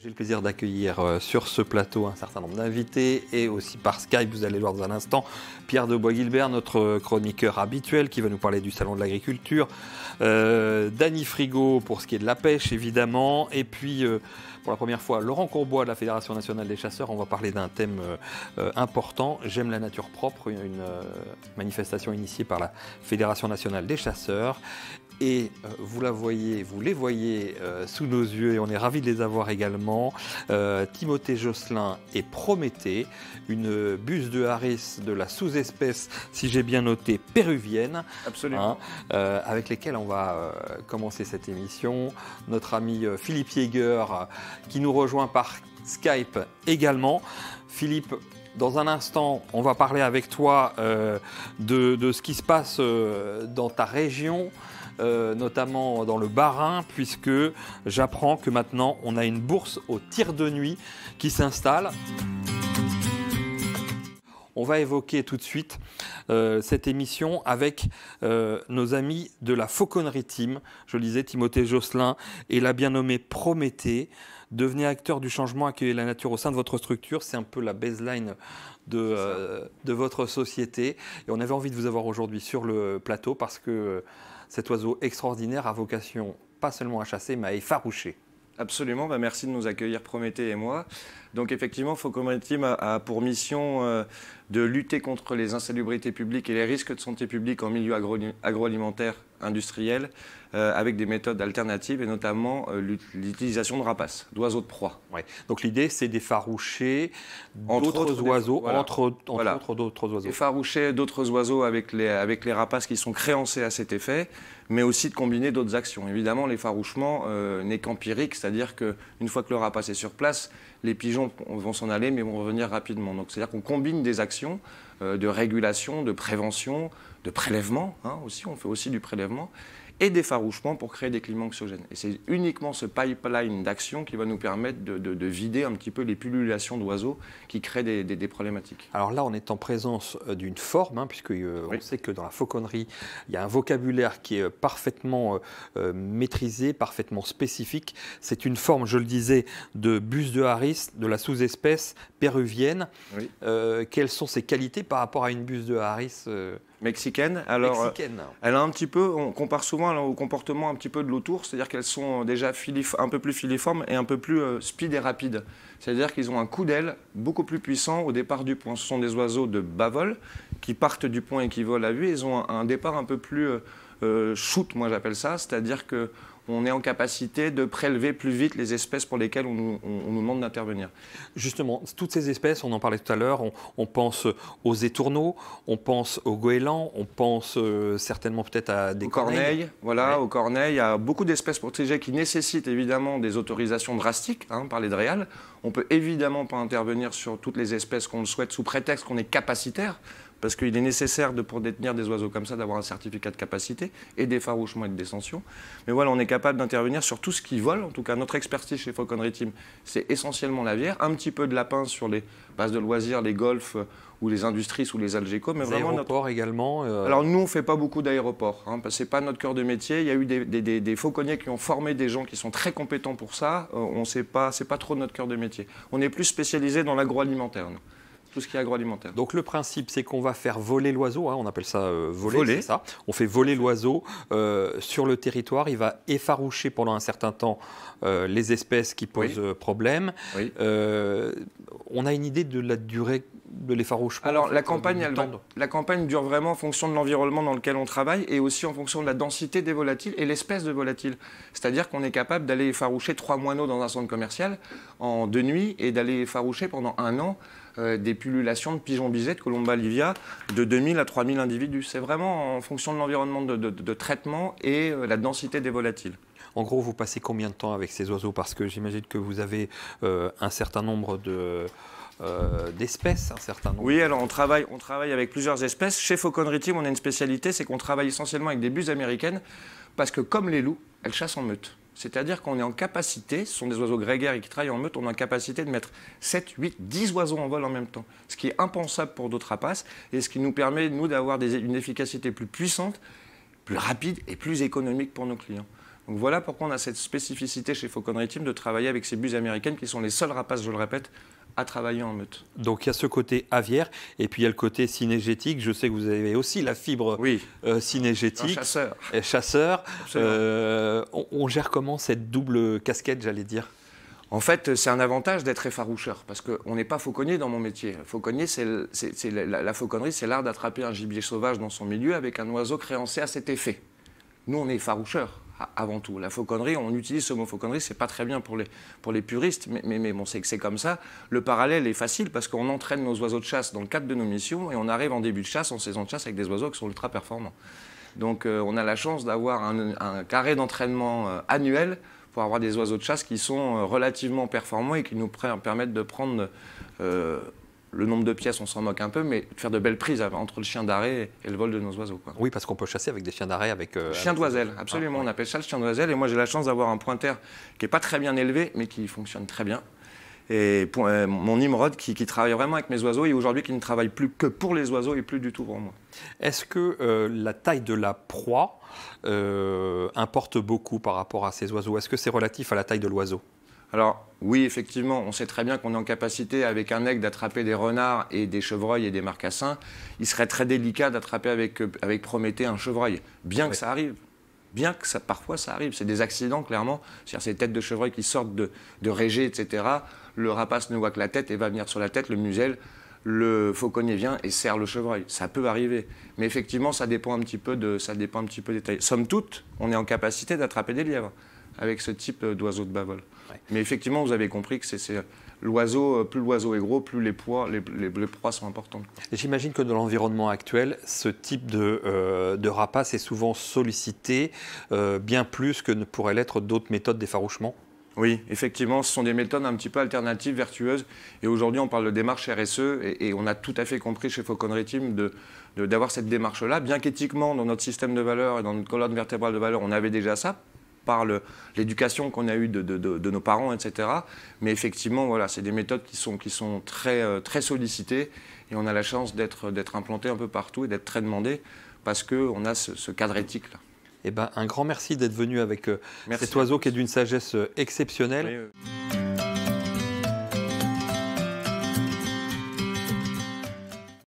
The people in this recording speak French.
J'ai le plaisir d'accueillir euh, sur ce plateau un certain nombre d'invités et aussi par Skype, vous allez le voir dans un instant, Pierre de Bois-Gilbert, notre euh, chroniqueur habituel qui va nous parler du Salon de l'Agriculture, euh, Dany Frigo pour ce qui est de la pêche évidemment, et puis pour la première fois Laurent Courbois de la Fédération nationale des chasseurs, on va parler d'un thème important, J'aime la nature propre, une manifestation initiée par la Fédération nationale des chasseurs, et euh, vous la voyez, vous les voyez euh, sous nos yeux et on est ravis de les avoir également. Euh, Timothée Josselin et Prométhée, une buse de Harris de la sous-espèce, si j'ai bien noté, péruvienne. Absolument. Hein, avec lesquelles on va commencer cette émission. Notre ami Philippe Yeager qui nous rejoint par Skype également. Philippe, dans un instant, on va parler avec toi de, ce qui se passe dans ta région, euh, notamment dans le barin puisque j'apprends que maintenant on a une bourse au tir de nuit qui s'installe. On va évoquer tout de suite euh, cette émission avec euh, nos amis de la Fauconnerie Team. Je lisais Timothée Josselin et la bien nommée Prométhée. Devenez acteur du changement, accueillez la nature au sein de votre structure. C'est un peu la baseline de, de votre société. Et on avait envie de vous avoir aujourd'hui sur le plateau parce que. Cet oiseau extraordinaire a vocation pas seulement à chasser, mais à effaroucher. Absolument, bah, merci de nous accueillir Prométhée et moi. Donc effectivement, Faucomet a, pour mission euh, de lutter contre les insalubrités publiques et les risques de santé publique en milieu agroalimentaire industrielle euh, avec des méthodes alternatives et notamment euh, l'utilisation de rapaces, d'oiseaux de proie. Donc l'idée, c'est d'effaroucher d'autres oiseaux, entre, entre d'autres oiseaux. Effaroucher d'autres oiseaux avec les, avec les rapaces qui sont créancés à cet effet, mais aussi de combiner d'autres actions. Évidemment, l'effarouchement euh, n'est qu'empirique, c'est-à-dire qu'une fois que le rapace est sur place, les pigeons vont s'en aller mais vont revenir rapidement. Donc c'est-à-dire qu'on combine des actions de régulation, de prévention, de prélèvement hein, aussi, on fait aussi du prélèvement et d'effarouchement pour créer des climats anxiogènes. Et c'est uniquement ce pipeline d'action qui va nous permettre de, vider un petit peu les pullulations d'oiseaux qui créent des, problématiques. Alors là, on est en présence euh, d'une forme, puisqu'on hein, puisque euh, on sait que dans la fauconnerie, il y a un vocabulaire qui est euh, parfaitement maîtrisé, parfaitement spécifique. C'est une forme, je le disais, de bus de Harris, de la sous-espèce péruvienne. quelles sont ses qualités par rapport à une bus de Harris mexicaine Alors, mexicaine. elle a un petit peu, on compare souvent au comportement un petit peu de l'autour, c'est-à-dire qu'elles sont euh, déjà un peu plus filiformes et un peu plus euh, speed et rapide. C'est-à-dire qu'ils ont un coup d'aile beaucoup plus puissant au départ du point. Ce sont des oiseaux de bas vol qui partent du point et qui volent à vue. Ils ont un, départ un peu plus euh, shoot, moi j'appelle ça, c'est-à-dire que on est en capacité de prélever plus vite les espèces pour lesquelles on nous, demande d'intervenir. Justement, toutes ces espèces, on en parlait tout à l'heure, on, pense aux étourneaux, on pense aux goélands, on pense euh, certainement peut-être à des corneilles. Voilà, aux corneilles, il y a beaucoup d'espèces protégées qui nécessitent évidemment des autorisations drastiques hein, par les DREAL. On ne peut évidemment pas intervenir sur toutes les espèces qu'on souhaite sous prétexte qu'on est capacitaire parce qu'il est nécessaire de, pour détenir des oiseaux comme ça d'avoir un certificat de capacité et d'effarouchement et de descension. Mais voilà, on est capable d'intervenir sur tout ce qui vole. En tout cas, notre expertise chez fauconry Team, c'est essentiellement la viande, un petit peu de lapin sur les bases de loisirs, les golfs euh, ou les industries sous les algécos, mais les vraiment aéroports également. Euh. Alors nous, on fait pas beaucoup d'aéroports. Hein, c'est pas notre cœur de métier. Il y a eu des, fauconniers qui ont formé des gens qui sont très compétents pour ça. Ce euh, on sait pas, c'est pas trop notre cœur de métier. On est plus spécialisé dans l'agroalimentaire tout ce qui est agroalimentaire. Donc le principe, c'est qu'on va faire voler l'oiseau, hein, on appelle ça euh, voler, ça. On fait voler l'oiseau euh, sur le territoire, il va effaroucher pendant un certain temps euh, les espèces qui posent problème. on a une idée de la durée de l'effarouchement Alors, la, campagne, la campagne dure vraiment en fonction de l'environnement dans lequel on travaille et aussi en fonction de la densité des volatiles et l'espèce de volatiles. C'est-à-dire qu'on est capable d'aller effaroucher trois moineaux dans un centre commercial en deux nuits et d'aller effaroucher pendant un an euh, des pullulations de pigeons de colomba livia, de 2000 à 3000 individus. C'est vraiment en fonction de l'environnement de, traitement et euh, la densité des volatiles. En gros, vous passez combien de temps avec ces oiseaux Parce que j'imagine que vous avez euh, un certain nombre de euh, d'espèces, un certain nombre. Oui, alors on travaille, on travaille avec plusieurs espèces. Chez Faucon Team, on a une spécialité, c'est qu'on travaille essentiellement avec des buses américaines, parce que comme les loups, elles chassent en meute. C'est-à-dire qu'on est en capacité, ce sont des oiseaux grégaires qui travaillent en meute, on est en capacité de mettre 7, 8, 10 oiseaux en vol en même temps. Ce qui est impensable pour d'autres rapaces et ce qui nous permet, nous, d'avoir une efficacité plus puissante, plus rapide et plus économique pour nos clients. Donc voilà pourquoi on a cette spécificité chez Fauconnerie Team de travailler avec ces buses américaines qui sont les seules rapaces, je le répète, à travailler en meute. Donc il y a ce côté aviaire et puis il y a le côté cinégétique. Je sais que vous avez aussi la fibre oui. Euh, cinégétique. chasseur. chasseur. Euh, on, gère comment cette double casquette, j'allais dire en fait, c'est un avantage d'être effaroucheur, parce qu'on n'est pas fauconnier dans mon métier. Fauconnier, c'est la, la fauconnerie, c'est l'art d'attraper un gibier sauvage dans son milieu avec un oiseau créancé à cet effet. Nous, on est effaroucheur avant tout. La fauconnerie, on utilise ce mot fauconnerie, c'est pas très bien pour les, pour les puristes, mais, mais, mais bon, c'est comme ça. Le parallèle est facile parce qu'on entraîne nos oiseaux de chasse dans le cadre de nos missions et on arrive en début de chasse, en saison de chasse, avec des oiseaux qui sont ultra performants. Donc euh, on a la chance d'avoir un, carré d'entraînement euh, annuel pour avoir des oiseaux de chasse qui sont euh, relativement performants et qui nous permettent de prendre le nombre de pièces, on s'en moque un peu, mais faire de belles prises entre le chien d'arrêt et le vol de nos oiseaux. Oui, parce qu'on peut chasser avec des chiens d'arrêt. avec. Euh, chien d'oiseau absolument. Ah, on appelle ça le chien d'oiseau, Et moi, j'ai la chance d'avoir un pointer qui n'est pas très bien élevé, mais qui fonctionne très bien. Et euh, mon Nimrod qui, travaille vraiment avec mes oiseaux et aujourd'hui qui ne travaille plus que pour les oiseaux et plus du tout pour moi. Est-ce que euh, la taille de la proie importe beaucoup par rapport à ces oiseaux Est-ce que c'est relatif à la taille de l'oiseau alors, oui, effectivement, on sait très bien qu'on est en capacité avec un aigle d'attraper des renards et des chevreuils et des marcassins. Il serait très délicat d'attraper avec, euh, Prométhée un chevreuil, bien que ça arrive. Bien que parfois ça arrive, c'est des accidents clairement, c'est-à-dire ces têtes de chevreuil qui sortent de, de régé, etc. Le rapace ne voit que la tête et va venir sur la tête, le musel, le fauconnier vient et serre le chevreuil. Ça peut arriver, mais effectivement ça dépend un petit peu, de, ça dépend un petit peu des tailles. Somme toute, on est en capacité d'attraper des lièvres avec ce type euh, d'oiseau de bavole. Mais effectivement, vous avez compris que c'est euh, l'oiseau, euh, plus l'oiseau est gros, plus les, poids, les, proies sont importantes. J'imagine que dans l'environnement actuel, ce type de, rapace est souvent sollicité bien plus que ne pourraient l'être d'autres méthodes d'effarouchement. Oui, effectivement, ce sont des méthodes un petit peu alternatives, vertueuses. Et aujourd'hui, on parle de démarche RSE et, on a tout à fait compris chez Fauconnery Team d'avoir cette démarche-là. Bien qu'éthiquement, dans notre système de valeurs et dans notre colonne vertébrale de valeurs, on avait déjà ça par l'éducation qu'on a eue de, nos parents, etc. Mais effectivement, voilà, c'est des méthodes qui sont, qui sont très, euh, très sollicitées et on a la chance d'être implanté un peu partout et d'être très demandé parce qu'on a ce, cadre éthique-là. Eh ben, un grand merci d'être venu avec euh, cet oiseau qui est d'une sagesse euh, exceptionnelle.